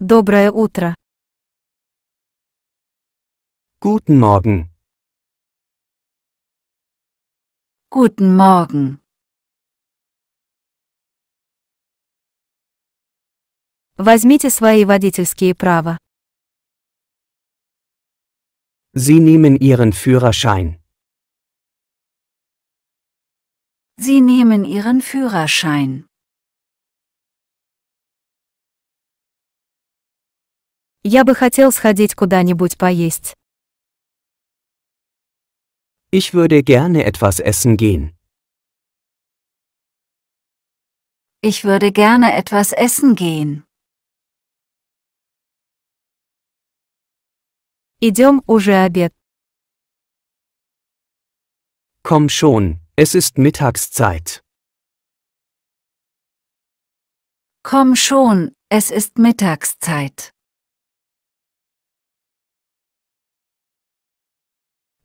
Доброе утро. Guten Morgen. Guten Morgen. Возьмите свои водительские права. Sie nehmen Ihren Führerschein. Sie nehmen Ihren Führerschein. Я бы хотел сходить куда-нибудь поесть. Ich würde gerne etwas essen gehen. Ich würde gerne etwas essen gehen. Идем уже обед. Komm schon, es ist Mittagszeit. Komm schon, es ist Mittagszeit.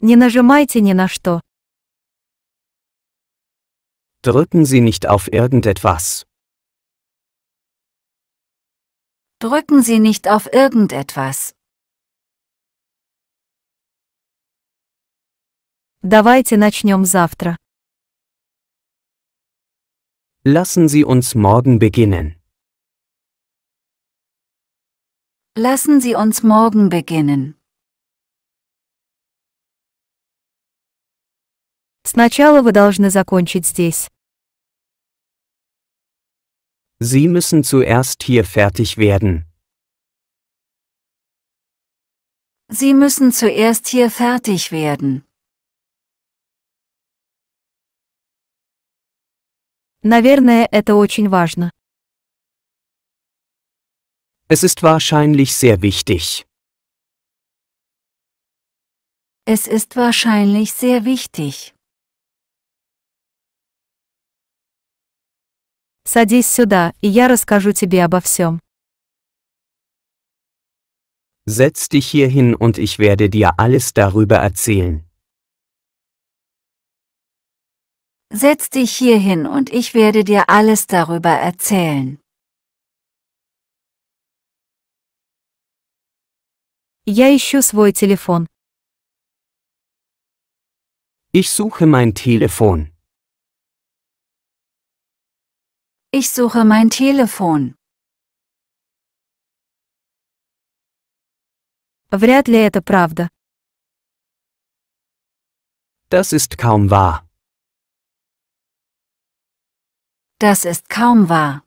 Не нажимайте ни на что. Drücken Sie nicht auf irgendetwas. Drücken Sie nicht auf irgendetwas. Давайте начнем завтра. Lassen Sie uns morgen beginnen. Lassen Sie uns morgen beginnen. Сначала вы должны закончить здесь. Sie müssen zuerst hier fertig werden. Sie müssen zuerst hier fertig werden. Наверное, это очень важно. Es ist wahrscheinlich sehr wichtig. Es ist wahrscheinlich sehr wichtig. Садись сюда, и я расскажу тебе обо всем. Setz dich hier hin und ich werde dir alles darüber erzählen. Setz dich hier hin und ich werde dir alles darüber erzählen. Я ищу свой телефон. Ich suche mein Telefon. Ich suche mein Telefon. Вряд ли это правда. Das ist kaum wahr. Das ist kaum wahr.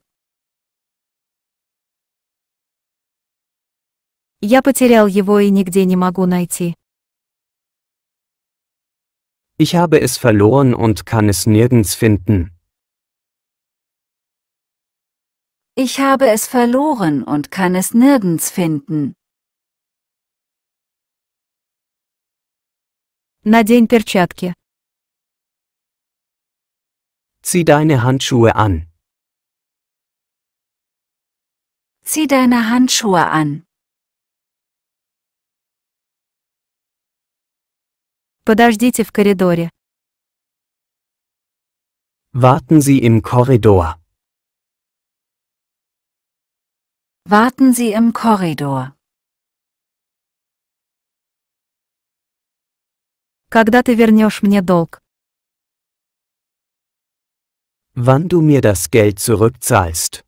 Я потерял его и нигде не могу найти. Ich habe es verloren und kann es nirgends finden. Ich habe es verloren und kann es nirgends finden. Надень перчатки. Zieh deine Handschuhe an. Zieh deine Handschuhe an. Подождите в коридоре. Warten Sie im Korridor. Warten Sie im Korridor. Когда ты вернешь мне долг? Wann du mir das Geld zurückzahlst.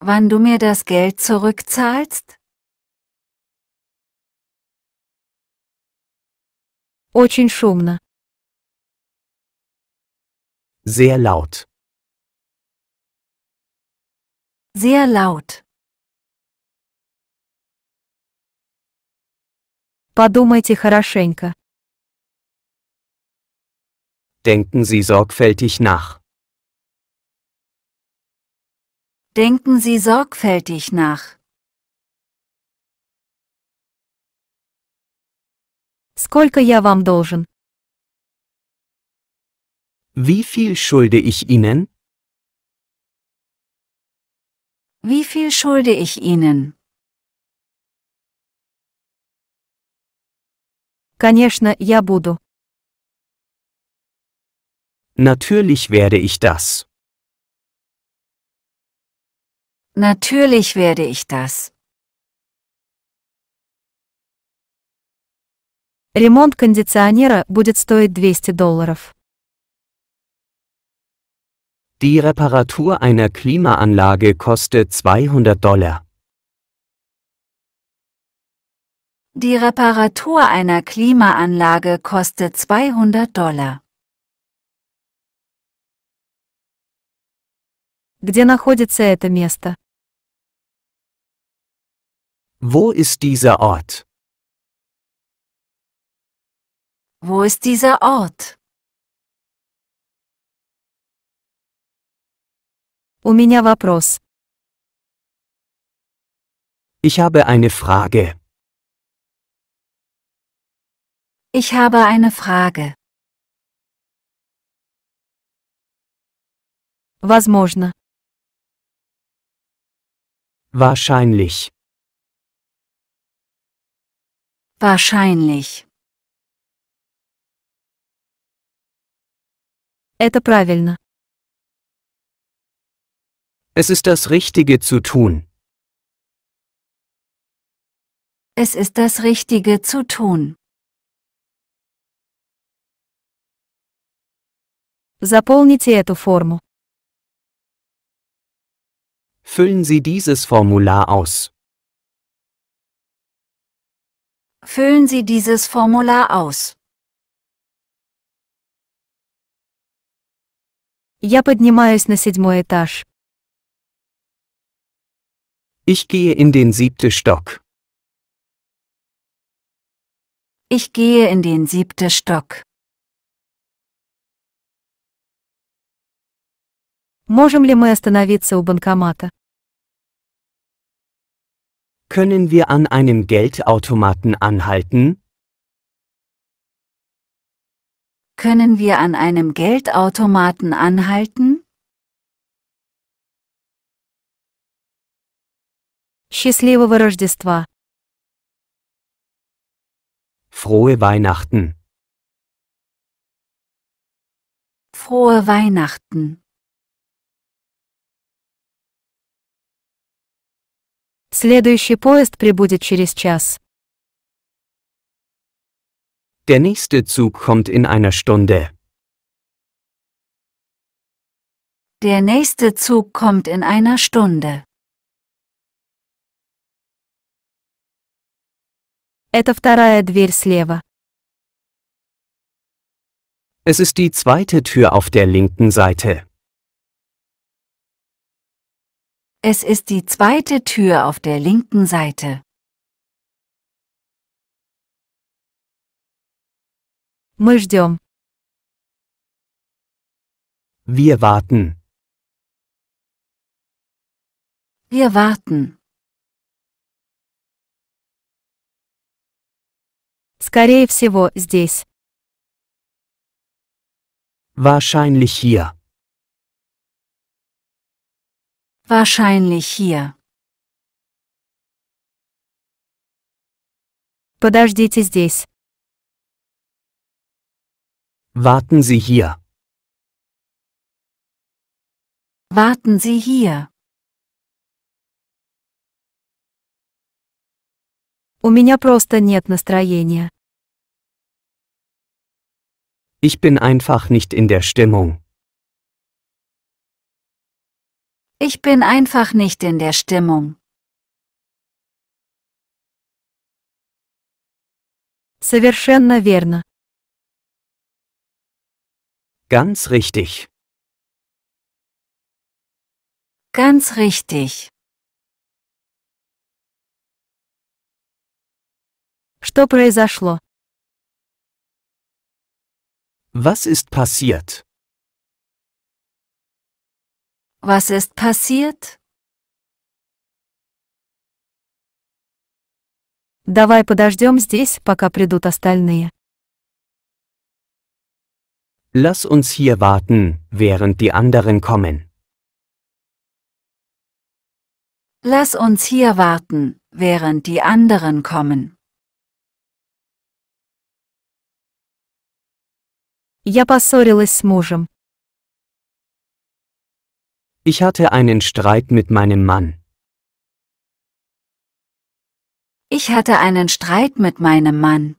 Wann du mir das Geld zurückzahlst? Очень шумно. Sehr laut. Sehr laut. Подумайте хорошенько. Denken Sie sorgfältig nach. Denken Sie sorgfältig nach. Сколько я вам должен? Wie viel schulde ich Ihnen? Wie viel schulde ich Ihnen? Конечно, я буду. Natürlich werde ich das. Natürlich werde ich das. Ремонт кондиционера будет стоить 200 долларов. Die Reparatur einer Klimaanlage kostet 200 Dollar. Die Reparatur einer Klimaanlage kostet 200 Dollar. Где находится это место? Wo ist dieser Ort? Wo ist dieser Ort? У меня вопрос. Ich habe eine Frage. Ich habe eine Frage. Возможно. Wahrscheinlich. Wahrscheinlich. Это правильно. Es ist das Richtige zu tun. Es ist das Richtige zu tun. Заполните эту форму. Füllen Sie dieses Formular aus. Füllen Sie dieses Formular aus. Я поднимаюсь на седьмой этаж. Ich gehe in den siebten Stock. Ich gehe in den siebten Stock. Можем ли мы остановиться у банкомата? Können wir an einem Geldautomaten anhalten? Können wir an einem Geldautomaten anhalten? Счастливого Рождества! Frohe Weihnachten! Frohe Weihnachten! Следующий поезд прибудет через час. Der nächste Zug kommt in einer Stunde. Der nächste Zug kommt in einer Stunde. Это вторая дверь слева. Es ist die zweite Tür auf der linken Seite. Es ist die zweite Tür auf der linken Seite. Мы ждем. Wir warten. Wir warten. Скорее всего, здесь. Wahrscheinlich hier. Wahrscheinlich hier. Подождите здесь. Warten Sie hier. Warten Sie hier. У меня просто нет настроения. Ich bin einfach nicht in der Stimmung. Ich bin einfach nicht in der Stimmung. Совершенно верно. Ganz richtig. Ganz richtig. Что произошло? Was ist passiert? Was ist passiert? Давай подождем здесь, пока придут остальные. Lass uns hier warten, während die anderen kommen. Lass uns hier warten, während die anderen kommen. Я поссорилась с мужем. Ich hatte einen Streit mit meinem Mann. Ich hatte einen Streit mit meinem Mann.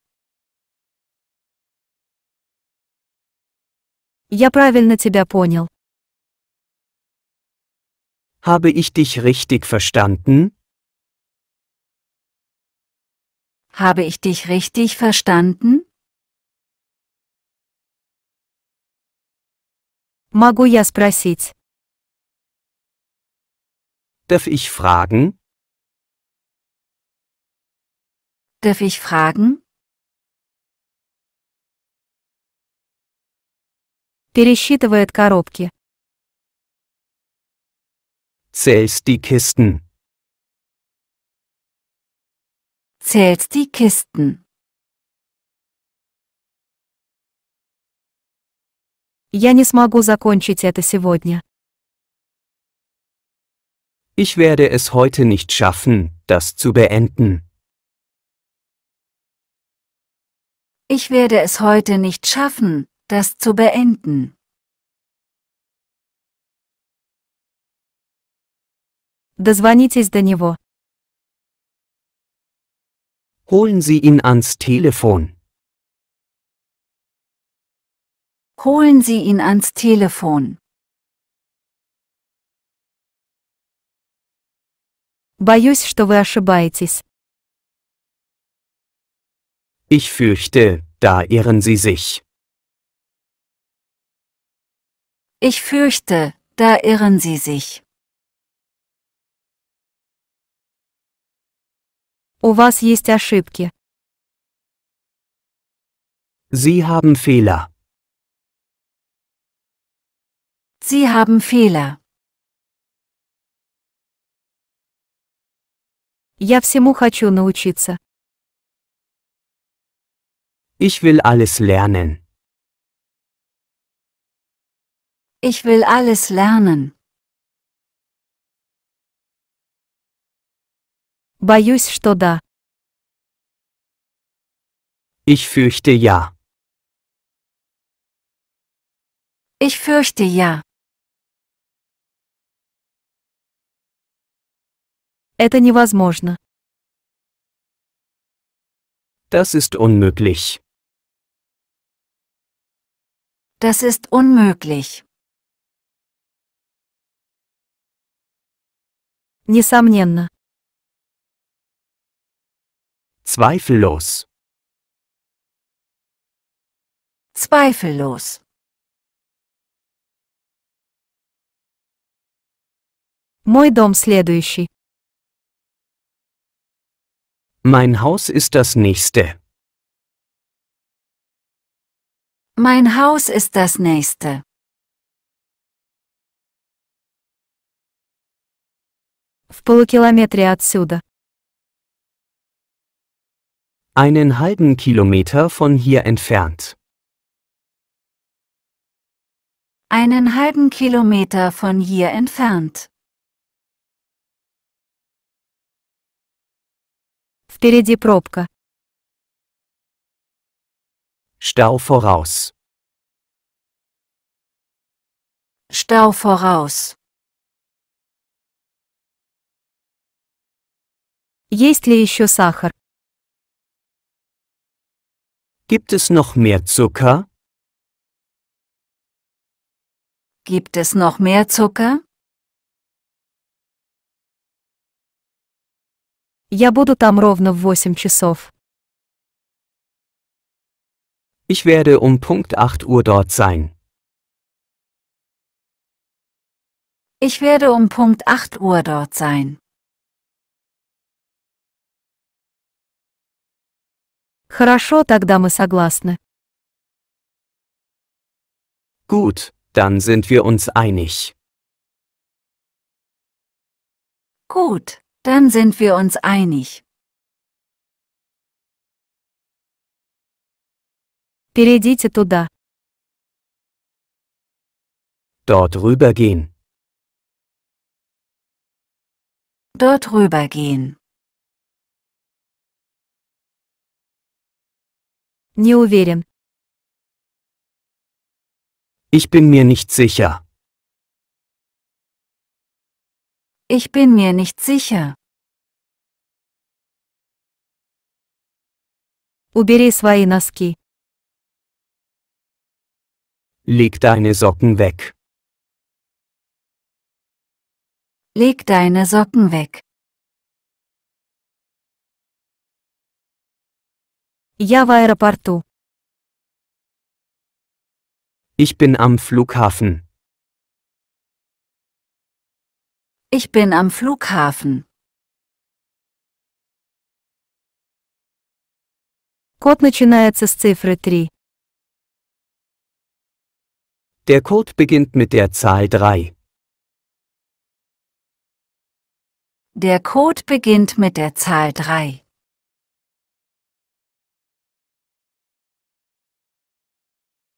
Я правильно тебя понял. Habe ich dich richtig verstanden? Habe ich dich richtig verstanden? Могу я спросить? Darf ich fragen? Darf ich fragen? Пересчитывает коробки. Zählst die Kisten. Zählst die Kisten. Я не смогу закончить это сегодня. Ich werde es heute nicht schaffen, das zu beenden. Ich werde es heute nicht schaffen, das zu beenden. Дозвонитесь до него. Holen Sie ihn ans Telefon. Holen Sie ihn ans Telefon. Боюсь, что вы ошибаетесь. Ich fürchte, da irren Sie sich. Ich fürchte, da irren Sie sich. У вас есть ошибки. Sie haben Fehler. Sie haben Fehler. Я всему хочу научиться. Ich will alles lernen. Ich will alles lernen. Боюсь, что да. Ich fürchte ja. Ich fürchte ja. Это невозможно. Das ist unmöglich. Das ist unmöglich. Несомненно. Zweifellos. Zweifellos. Мой дом следующий. Mein Haus ist das nächste. Mein Haus ist das nächste. В полукилометре отсюда. Einen halben Kilometer von hier entfernt. Einen halben Kilometer von hier entfernt. Впереди пробка. Stau voraus. Stau voraus. Есть ли еще сахар? Gibt es noch mehr Zucker? Gibt es noch mehr Zucker? Я буду там ровно в 8 часов. Ich werde um Punkt 8 Uhr dort sein. Ich werde um Punkt 8 Uhr dort sein. Хорошо, тогда мы согласны. Gut, dann sind wir uns einig. Gut, dann sind wir uns einig. Перейдите туда. Dort rübergehen. Dort rübergehen. Не уверен. Ich bin mir nicht sicher. Ich bin mir nicht sicher. Убери свои носки. Leg deine Socken weg. Leg deine Socken weg. Я в аэропорту. Ich bin am Flughafen. Ich bin am Flughafen. Код начинается с цифры 3. Der Code beginnt mit der Zahl 3. Der Code beginnt mit der Zahl 3.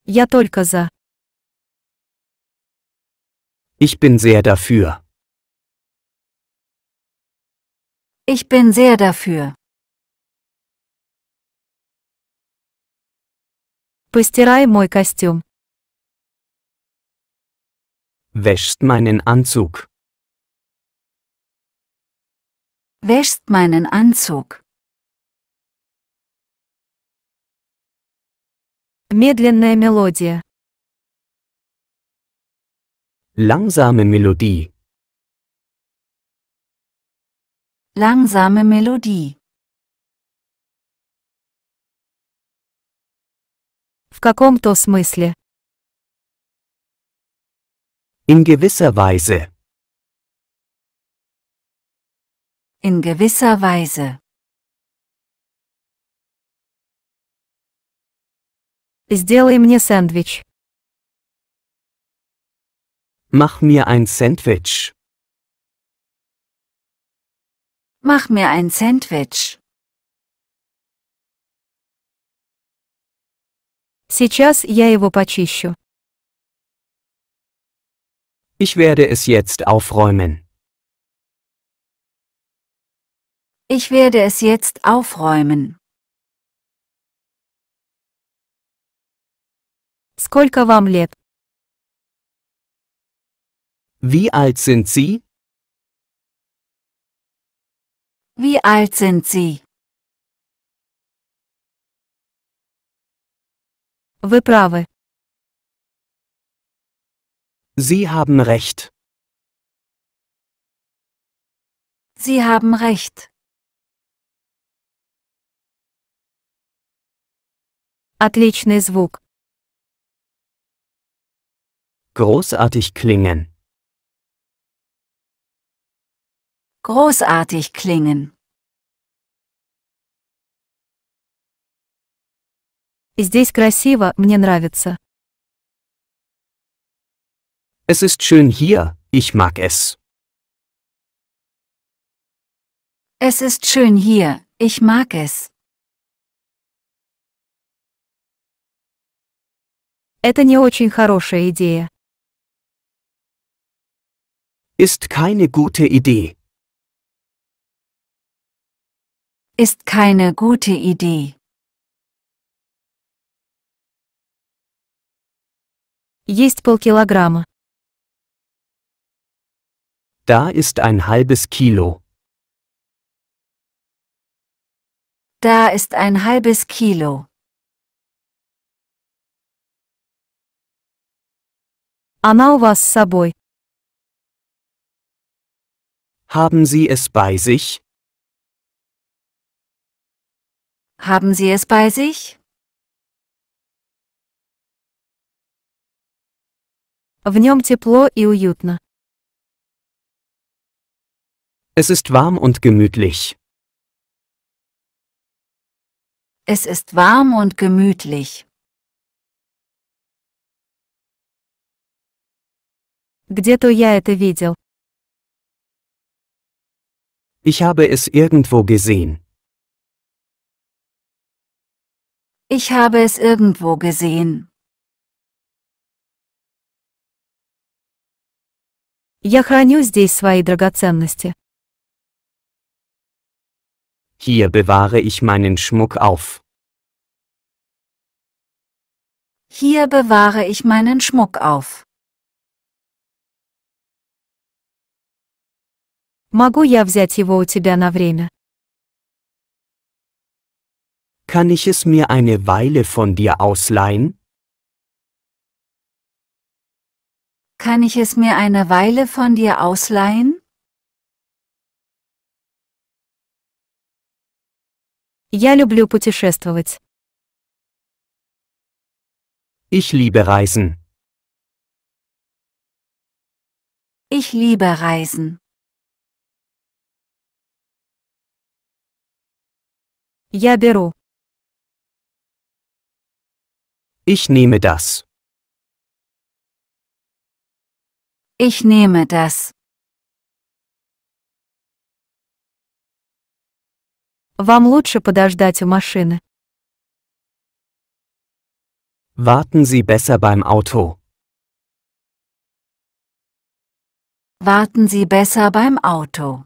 Я только за. Ich bin sehr dafür. Ich bin sehr dafür. Постирай мой костюм. Wäschst meinen Anzug. Wäschst meinen Anzug. Медленная мелодия. Langsame Melodie. Langsame Melodie. В каком-то смысле. In gewisser Weise. In gewisser Weise. Сделай мне сэндвич. Mach mir ein Sandwich. Mach mir ein Sandwich. Сейчас я его почищу. Ich werde es jetzt aufräumen. Ich werde es jetzt aufräumen. Сколько вам лет? Wie alt sind Sie? Wie alt sind Sie? Вы правы. Sie haben recht. Sie haben recht. Отличный звук. Großartig klingen. großartig klingen. Здесь красиво, мне нравится. Es ist schön hier, ich mag es. Es ist schön hier, ich mag es. Это не очень хорошая идея. Ist keine gute Idee. ist keine gute Idee. Есть полкилограмма. Da ist ein halbes Kilo. Da ist ein halbes Kilo. Она у вас с собой. Haben Sie es bei sich? Haben Sie es bei sich? В нем тепло и уютно. Es ist warm und gemütlich. Es ist warm und gemütlich. Где-то я это видел. Ich habe es irgendwo gesehen. Ich habe es irgendwo gesehen. Я храню здесь свои драгоценности. Hier bewahre ich meinen Schmuck auf. Hier bewahre ich meinen Schmuck auf. Могу я взять его у тебя на время? Kann ich es mir eine Weile von dir ausleihen? Kann ich es mir eine Weile von dir ausleihen? Я люблю путешествовать. Ich liebe Reisen. Ich liebe Reisen. Я беру. Ich nehme das. Ich nehme das. Вам лучше подождать у машины. Warten Sie besser beim Auto. Warten Sie besser beim Auto.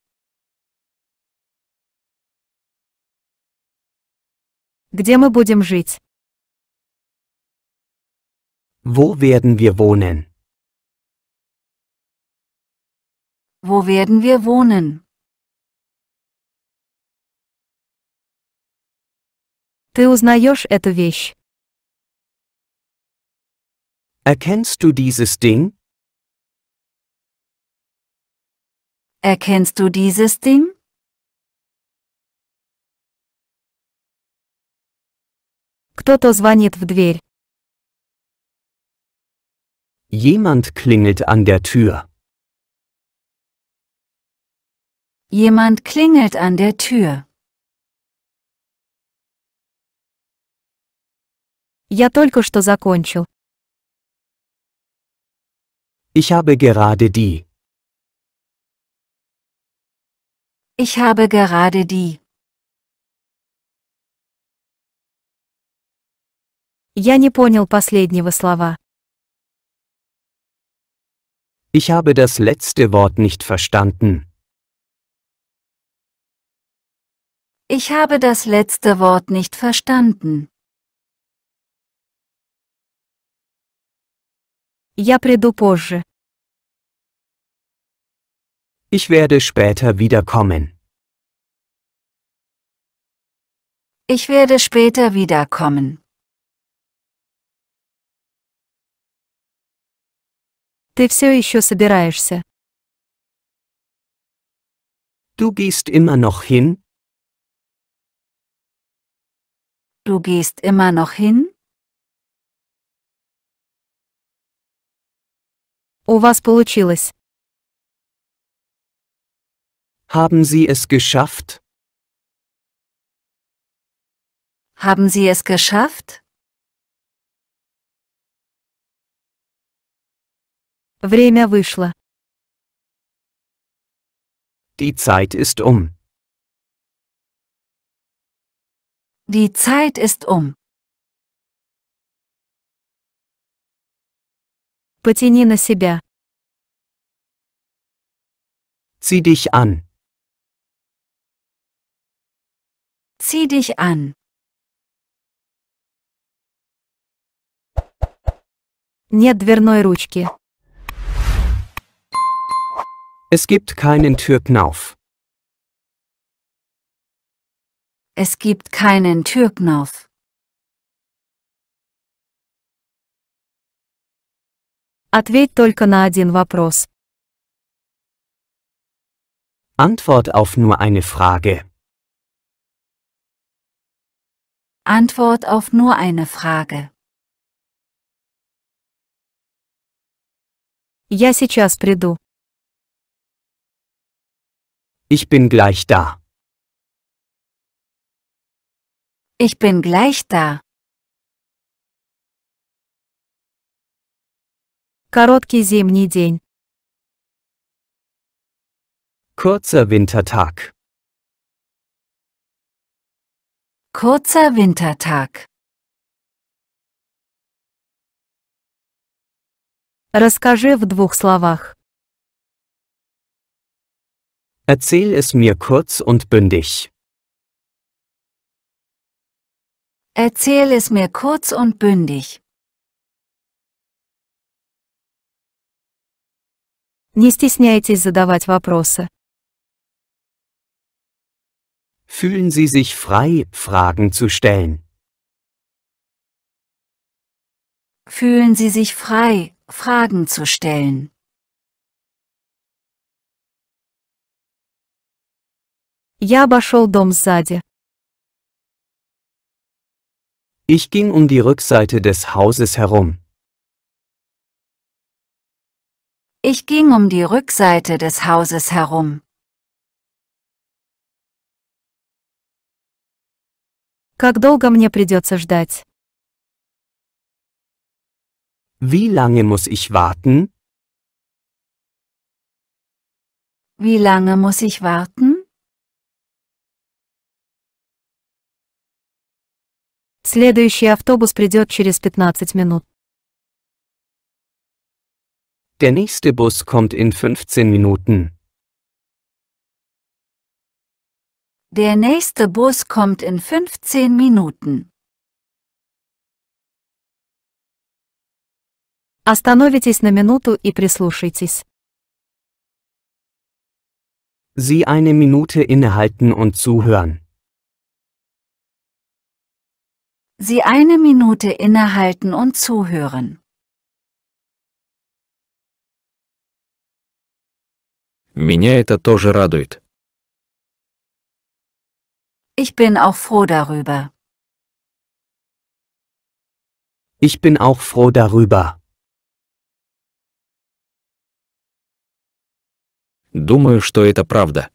Где мы будем жить? Wo werden wir wohnen? Wo werden wir wohnen? Ты узнаешь эту вещь? Erkennst du dieses Ding? Erkennst du dieses Ding? Кто-то звонит в дверь. Jemand klingelt an der Tür. Jemand klingelt an der Tür. Я только что закончил. Ich habe gerade die. Ich habe gerade die. Я не понял последнего слова. Ich habe das letzte Wort nicht verstanden. Ich habe das letzte Wort nicht verstanden. Я приду позже. Ich werde später wiederkommen. Ich werde später wiederkommen. Ты все еще собираешься? Du gehst immer noch hin? Du gehst immer noch hin? У вас получилось. Haben Sie es geschafft? Haben Sie es geschafft? Время вышло. Die Zeit ist um. Die Zeit ist um. Потяни на себя. Zieh dich an. Zieh dich an. Нет дверной ручки. Es gibt keinen Türknauf. Es gibt keinen Türknauf. Ответь только на один вопрос. Antwort auf nur eine Frage. Antwort auf nur eine Frage. Я сейчас приду. Ich bin gleich da. Ich bin gleich da. Короткий зимний день. Kurzer Wintertag. Kurzer Wintertag. Расскажи в двух словах. Erzähl es mir kurz und bündig. Erzähl es mir kurz und bündig. Не стесняйтесь задавать вопросы. Fühlen Sie sich frei, Fragen zu stellen. Fühlen Sie sich frei, Fragen zu stellen. Я обошел дом сзади. Ich ging um die Rückseite des Hauses herum. Ich ging um die Rückseite des Hauses herum. Как долго мне придется ждать? Wie lange muss ich warten? Wie lange muss ich warten? Следующий автобус придет через 15 минут. Der nächste Bus kommt in 15 Minuten. Der nächste Bus kommt in 15 Minuten. Остановитесь на минуту и прислушайтесь. Sie eine Minute innehalten und zuhören. Sie eine Minute innehalten und zuhören. Меня это тоже радует. Ich bin auch froh darüber. Ich bin auch froh darüber. Думаю, что это правда.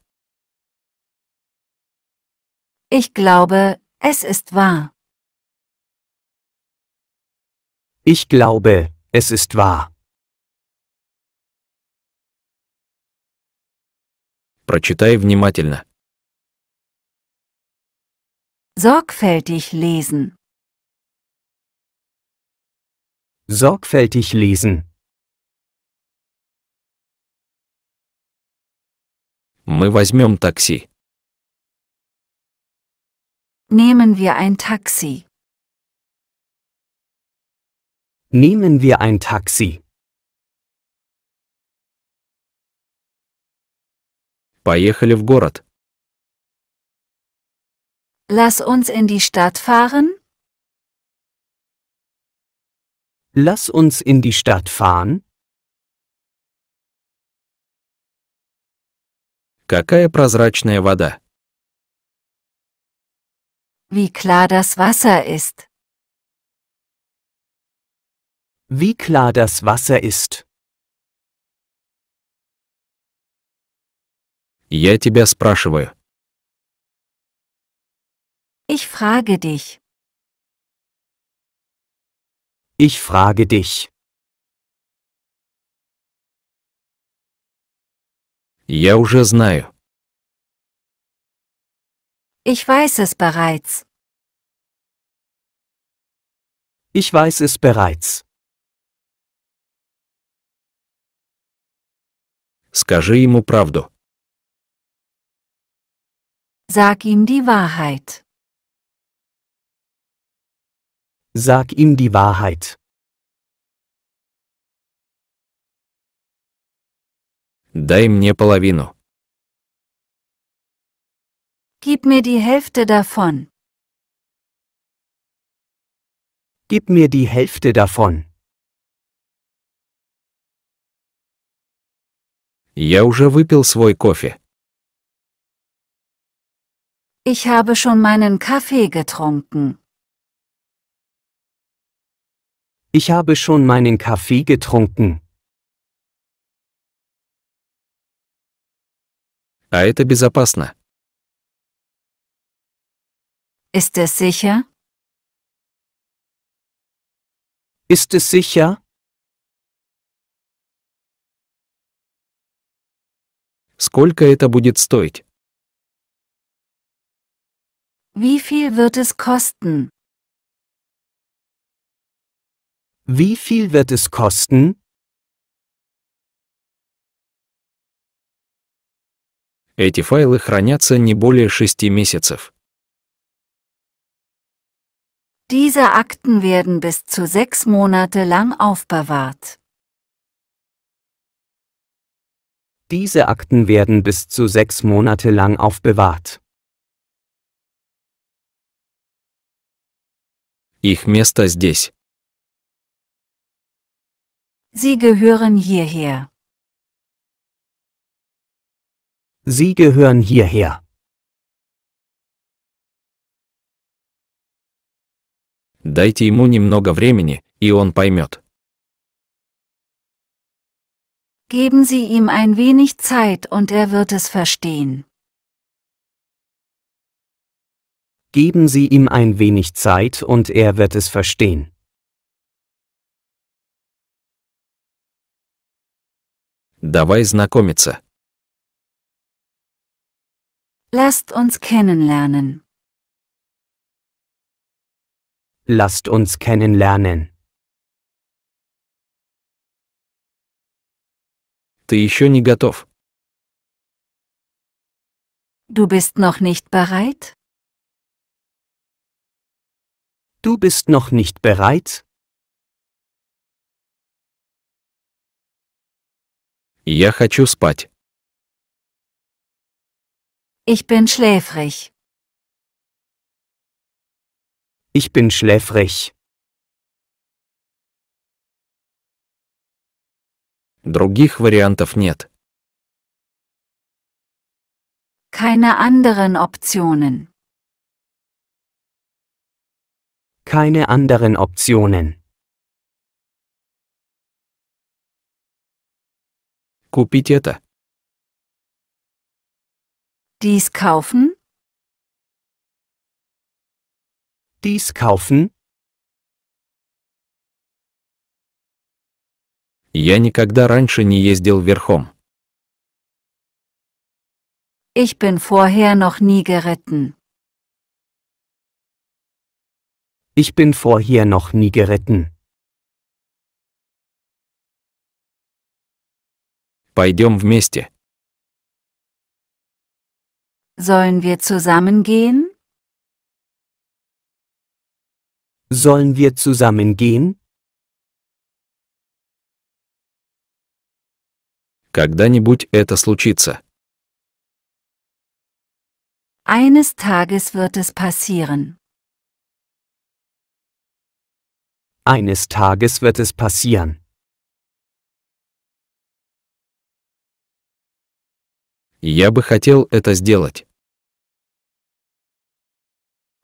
Ich glaube, es ist wahr. Ich glaube, es ist wahr. Прочитай внимательно. Sorgfältig lesen. Sorgfältig lesen. Мы возьмем такси. Nehmen wir ein Taxi. Nehmen wir ein Taxi. Поехали в город. Lass uns in die Stadt fahren. Lass uns in die Stadt fahren. Какая прозрачная вода. Wie klar das Wasser ist. Wie klar das Wasser ist. Я тебя спрашиваю. Ich frage dich. Ich frage dich. Я уже знаю. Ich weiß es bereits. Ich weiß es bereits. Скажи ему правду. Sag ihm die Wahrheit. Sag ihm die Wahrheit. Дай мне половину. Gib mir die Hälfte davon. Gib mir die Hälfte davon. Я уже выпил свой кофе. Ich habe schon meinen Kaffee getrunken. Ich habe schon meinen Kaffee getrunken. А это безопасно. Ist es sicher? Ist es sicher? Сколько это будет стоить? Wie viel wird es kosten? Wie viel wird es kosten? Эти файлы хранятся не более шести месяцев. Diese Akten werden bis zu sechs Monate lang aufbewahrt. Diese Akten werden bis zu sechs Monate lang aufbewahrt. Их место здесь. Sie gehören hierher. Sie gehören hierher. Дайте ему немного времени, и он поймет. Geben Sie ihm ein wenig Zeit und er wird es verstehen. Geben Sie ihm ein wenig Zeit und er wird es verstehen. Давай знакомиться. Lasst uns kennenlernen. Lasst uns kennenlernen. Ты еще не готов. Du bist noch nicht bereit? Du bist noch nicht bereit? Я хочу спать. Ich bin schläfrig. Ich bin schläfrig. Других вариантов нет. Keine anderen Optionen. Keine anderen Optionen. Купить это. Dies kaufen? Dies kaufen? Я никогда раньше не ездил верхом. Ich bin vorher noch nie geritten. Ich bin vorher noch nie geritten. Пойдем вместе. Sollen wir zusammen gehen? Sollen wir zusammen gehen? Когда-нибудь это случится. Eines Tages wird es passieren. Eines Tages wird es passieren. Я бы хотел это сделать.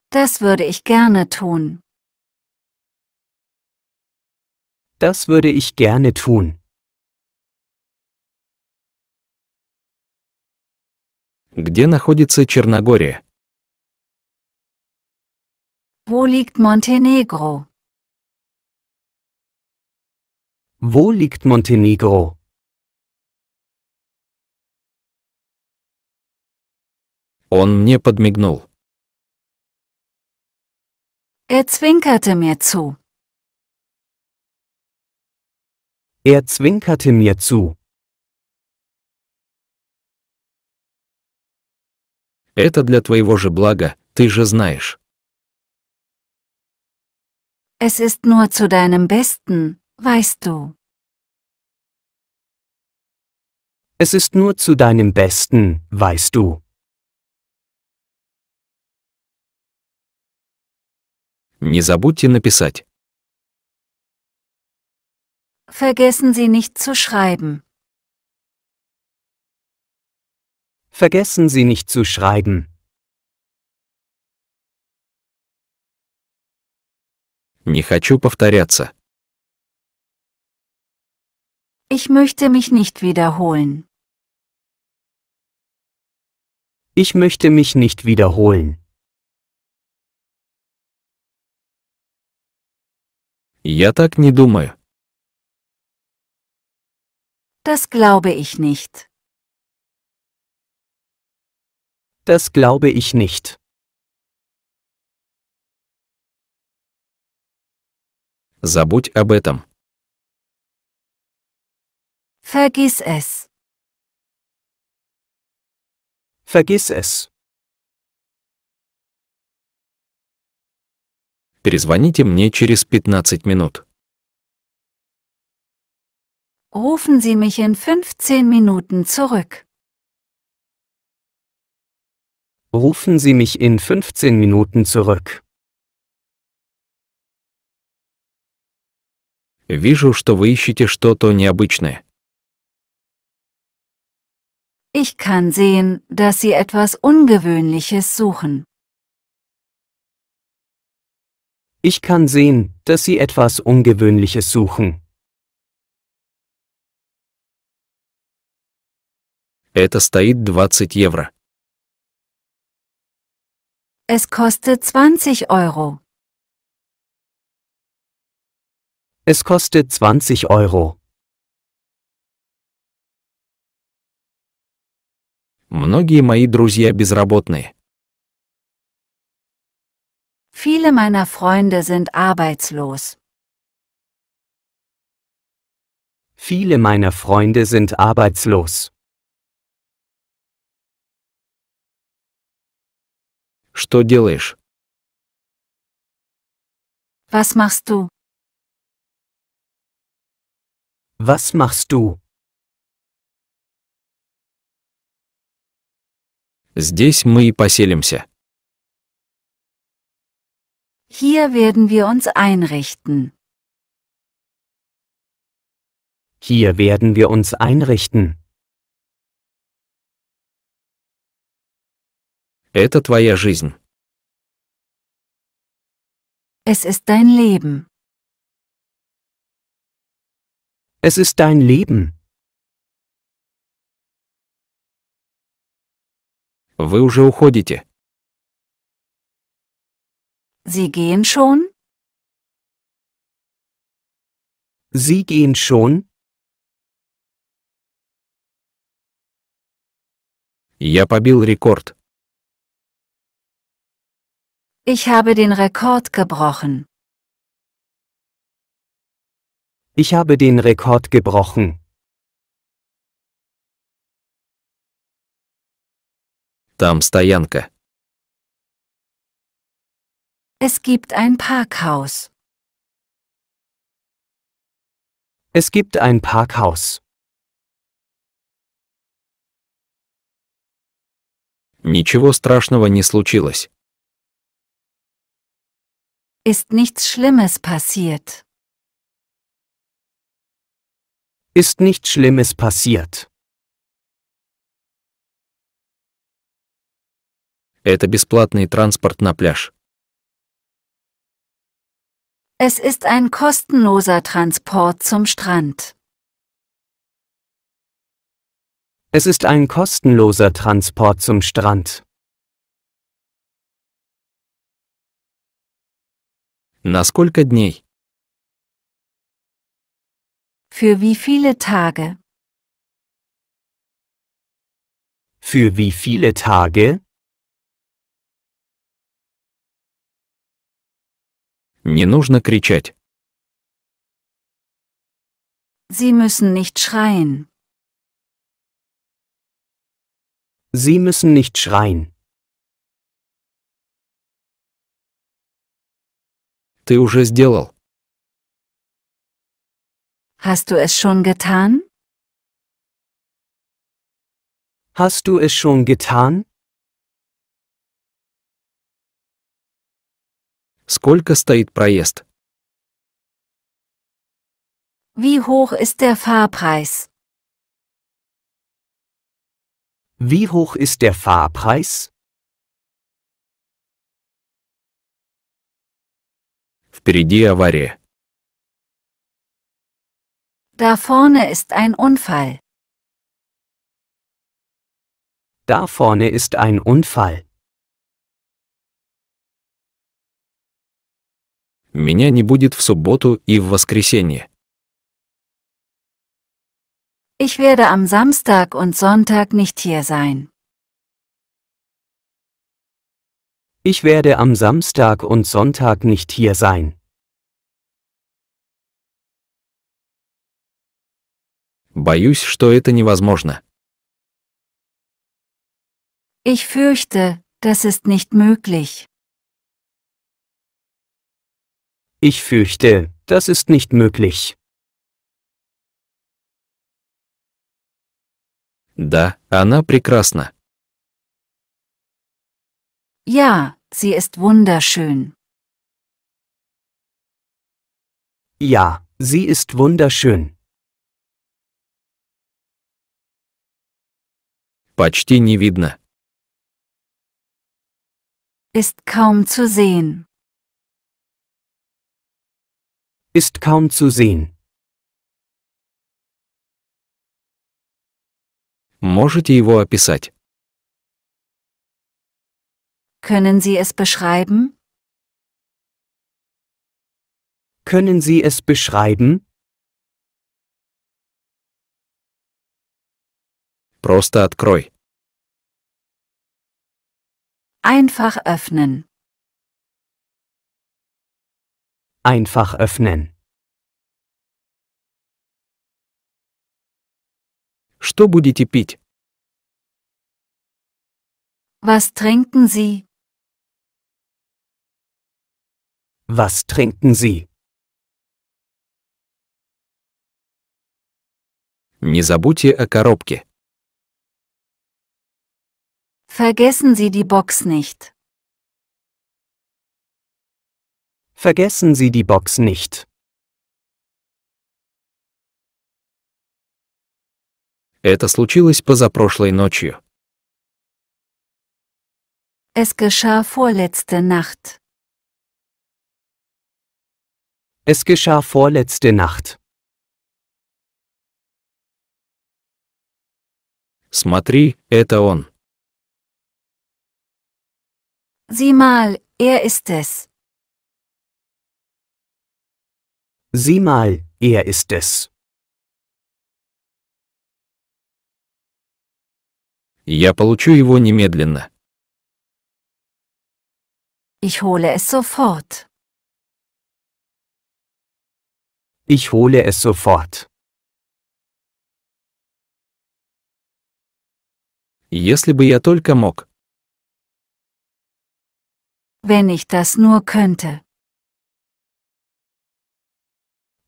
Das würde ich gerne tun. Das würde ich gerne tun. Где находится Черногория? Wo liegt Montenegro? Wo liegt Montenegro? Он мне подмигнул. Er zwinkerte mir zu. Er zwinkerte mir zu. Это для твоего же блага, ты же знаешь. Es ist nur zu deinem Besten, weißt du. Es ist nur zu deinem Besten, weißt du. Не забудьте написать. Vergessen Sie nicht zu schreiben. Vergessen Sie nicht zu schreiben. Не хочу повторяться. Ich möchte mich nicht wiederholen. Ich möchte mich nicht wiederholen. Я так не думаю. Das glaube ich nicht. Das glaube ich nicht. Забудь об этом. Vergiss es. Vergiss es. Перезвоните мне через 15 минут. Rufen Sie mich in 15 Minuten zurück. Rufen Sie mich in 15 Minuten zurück. Вижу, что вы ищете что-то необычное. Ich kann sehen, dass Sie etwas Ungewöhnliches suchen. Ich kann sehen, dass Sie etwas Ungewöhnliches suchen. Это стоит 20 евро. Es kostet 20 Euro. Es kostet 20 Euro. Многие мои друзья безработные. Viele meiner Freunde sind arbeitslos. Viele meiner Freunde sind arbeitslos. Что делаешь? Was machst du? Was machst du? Здесь мы поселимся. Hier werden wir uns einrichten. Hier werden wir uns einrichten. Это твоя жизнь. Es ist dein Leben. Es ist dein Leben. Вы уже уходите. Sie gehen schon? Sie gehen schon? Я побил рекорд. Ich habe den Rekord gebrochen. Ich habe den Rekord gebrochen. Там стоянка. Es gibt ein Parkhaus. Es gibt ein Parkhaus. Ничего страшного не случилось. Ist nichts Schlimmes passiert? Ist nichts Schlimmes passiert? Это бесплатный транспорт на пляж. Es ist ein kostenloser Transport zum Strand. Es ist ein kostenloser Transport zum Strand. На сколько дней? Für wie viele Tage? Für wie viele Tage? Не нужно кричать. Sie müssen nicht schreien. Sie müssen nicht schreien. Ты уже сделал. Hast du es schon getan? Hast du es schon getan? Сколько стоит проезд? Wie hoch ist der Fahrpreis? Wie hoch ist der Fahrpreis? Впереди авария. Da vorne ist ein Unfall. Da vorne ist ein Unfall. Меня не будет в субботу и в воскресенье. Ich werde am Samstag und Sonntag nicht hier sein. Ich werde am Samstag und Sonntag nicht hier sein. Боюсь, что это невозможно. Ich fürchte, das ist nicht möglich. Ich fürchte, das ist nicht möglich. Да, она прекрасна. Ja, Sie ist wunderschön. Ja, sie ist wunderschön. Почти не видно. Ist kaum zu sehen. Ist kaum zu sehen. Можете его описать? Können Sie es beschreiben? Können Sie es beschreiben? Просто открой. Einfach öffnen. Einfach öffnen. Что будете пить? Was trinken Sie? Was trinken Sie? Не забудьте о коробке. Vergessen Sie die Box nicht. Vergessen Sie die Box nicht. Это случилось позапрошлой ночью. Es geschah vorletzte Nacht. Es geschah vorletzte Nacht. Смотри, это он. Sieh mal, er ist es. Sieh mal, er ist es. Я получу его немедленно. Ich hole es sofort. Ich hole es sofort. Если бы я только мог. Wenn ich das nur könnte.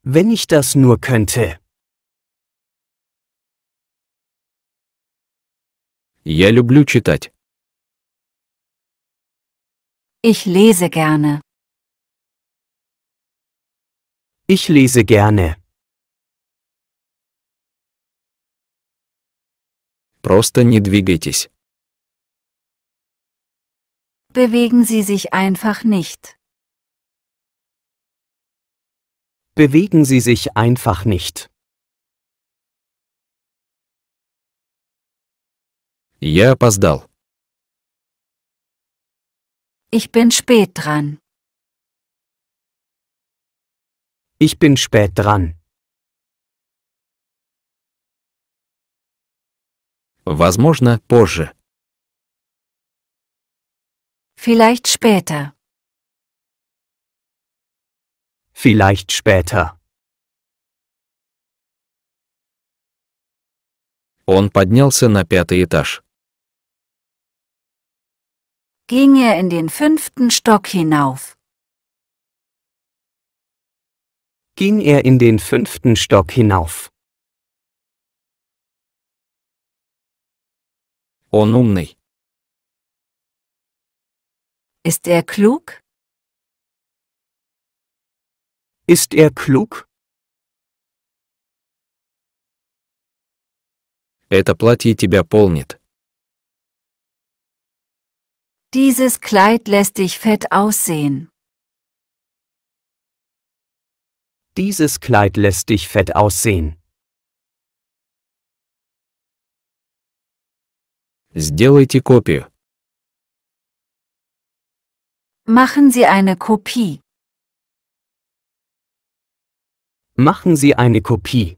Wenn ich das nur könnte. Я люблю читать. Ich lese gerne. Ich lese gerne. Просто не двигайтесь. Bewegen Sie sich einfach nicht. Bewegen Sie sich einfach nicht. Я опоздал. Ich bin spät dran. Ich bin spät dran. Возможно, позже. Vielleicht später. Vielleicht später. Он поднялся на пятый этаж. Ging er in den fünften Stock hinauf. ging er in den fünften Stock hinauf. Onumni. Ist er klug? Ist er klug? Это платье тебя полнит. Dieses Kleid lässt dich fett aussehen. Dieses Kleid lässt dich fett aussehen. Сделайте копию. Machen Sie eine Kopie. Machen Sie eine Kopie.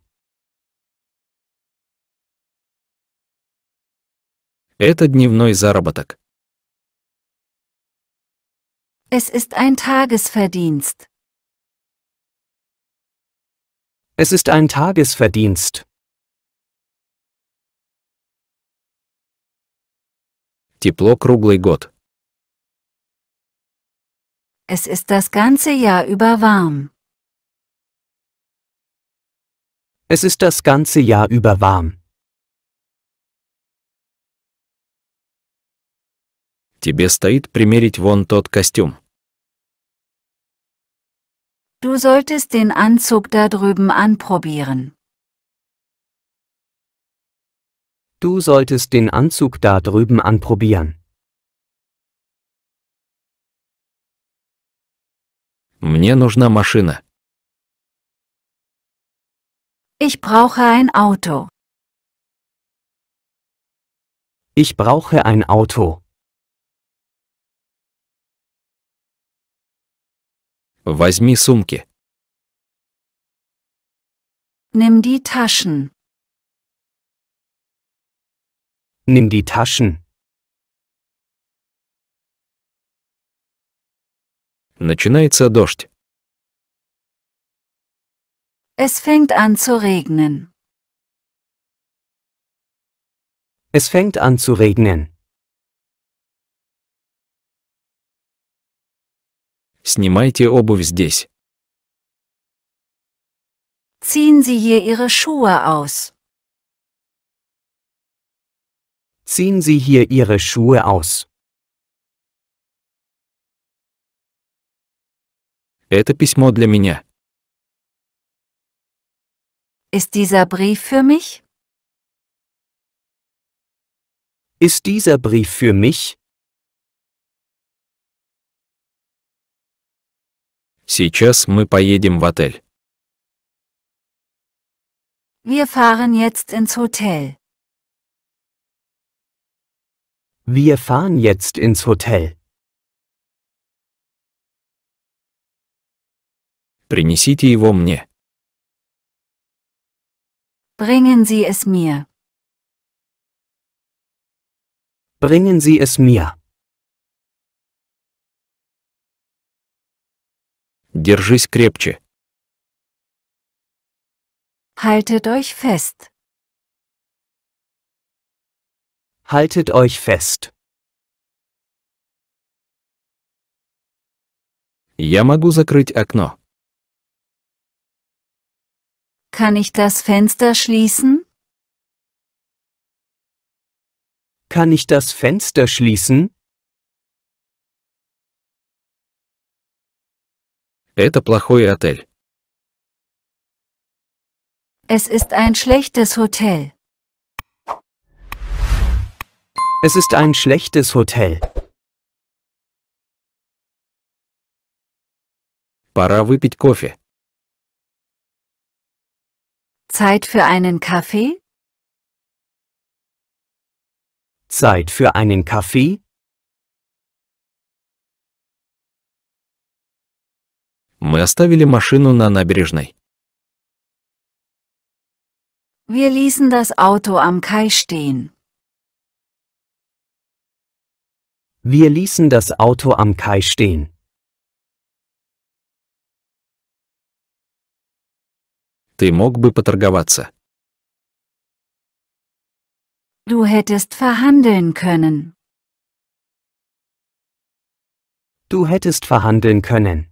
Это дневной заработок. Es ist ein Tagesverdienst. Es ist ein Tagesverdienst. Тепло круглый год. Es ist das ganze Jahr über warm. Es ist das ganze Jahr über warm. Тебе стоит примерить вон тот костюм. Du solltest den Anzug da drüben anprobieren. Du solltest den Anzug da drüben anprobieren. Мне нужна машина. Ich brauche ein Auto. Ich brauche ein Auto. Возьми сумки. Nimm die Taschen. Nimm die Taschen. Начинается дождь. Es fängt an zu regnen. Es fängt an zu regnen. Снимайте обувь здесь. Ziehen Sie hier Ihre Schuhe aus. Ziehen Sie hier Ihre Schuhe aus. Это письмо для меня. Ist dieser Brief für mich? Ist dieser Brief für mich? Сейчас мы поедем в отель. Wir fahren jetzt ins Hotel. Wir fahren jetzt ins Hotel. Принесите его мне. Bringen Sie es mir. Bringen Sie es mir. Держись крепче. Haltet euch fest. Haltet euch fest. Я могу закрыть окно. Kann ich das Fenster schließen? Kann ich das Fenster schließen? Это плохой отель. Es ist ein schlechtes Hotel. Es ist ein schlechtes Hotel. Пора выпить кофе. Zeit für einen Kaffee? Zeit für einen Kaffee? Мы оставили машину на набережной. Wir ließen das Auto am Kai stehen. Wir ließen das Auto am Kai stehen. Ты мог бы поторговаться. Du hättest verhandeln können. Du hättest verhandeln können.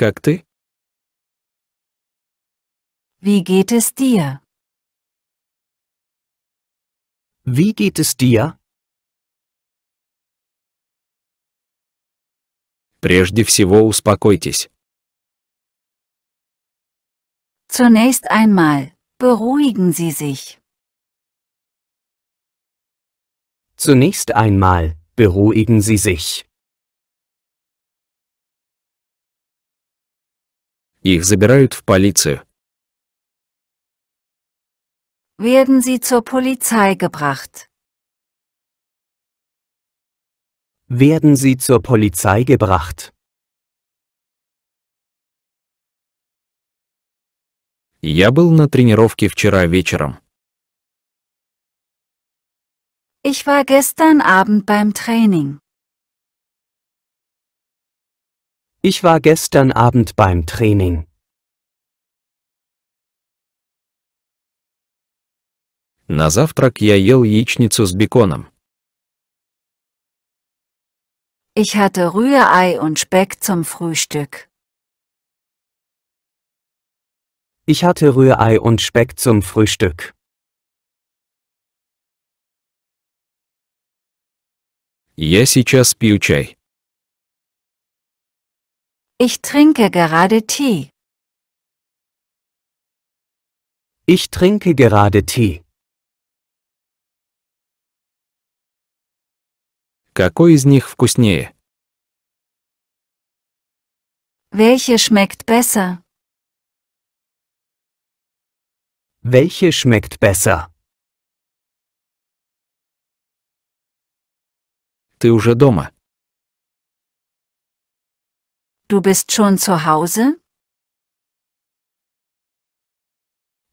Как ты? Wie geht es dir? Wie geht es dir? Прежде всего успокойтесь. Zunächst einmal, beruhigen Sie sich. Zunächst einmal, beruhigen Sie sich. Их забирают в полицию. Werden sie zur Polizei gebracht. Werden sie zur Polizei gebracht. Я был на тренировке вчера вечером. Ich war gestern Abend beim Training. Ich war gestern Abend beim Training. На завтрак я ел яичницу с беконом. Ich hatte Rührei und Speck zum Frühstück. Ich hatte Rührei und Speck zum Frühstück. Я сейчас пью чай. Ich trinke gerade Tee. Ich trinke gerade Tee. Какой из них вкуснее? Welche schmeckt besser? Welche schmeckt besser? Ты уже дома? Du bist schon zu Hause?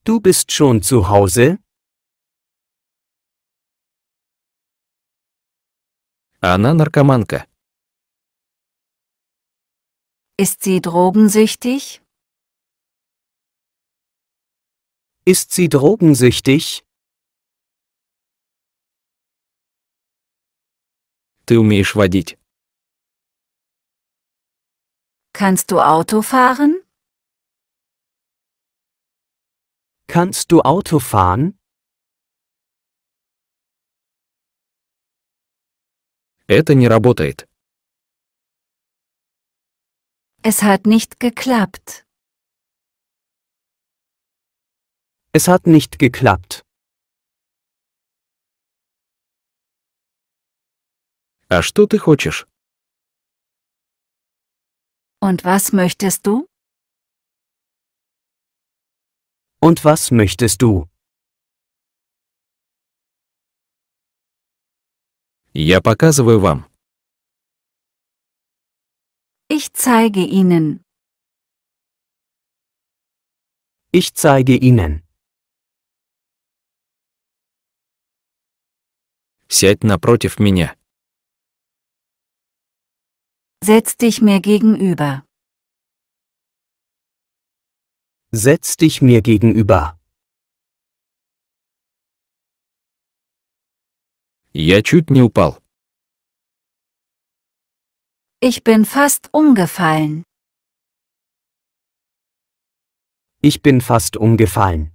Du bist schon zu Hause? Она наркоманка. Ist sie drogensüchtig? Ist sie drogensüchtig? Ты умеешь водить. Kannst du Auto fahren? Kannst du Auto fahren? Это не работает. Es hat nicht geklappt. Es hat nicht geklappt. А что ты хочешь? Und was möchtest du? Und was möchtest du? Я показываю вам. Ich zeige Ihnen. Ich zeige Ihnen. Сядь напротив меня. Setz dich mir gegenüber. Setz dich mir gegenüber. Я чуть не упал. Ich bin fast umgefallen. Ich bin fast umgefallen.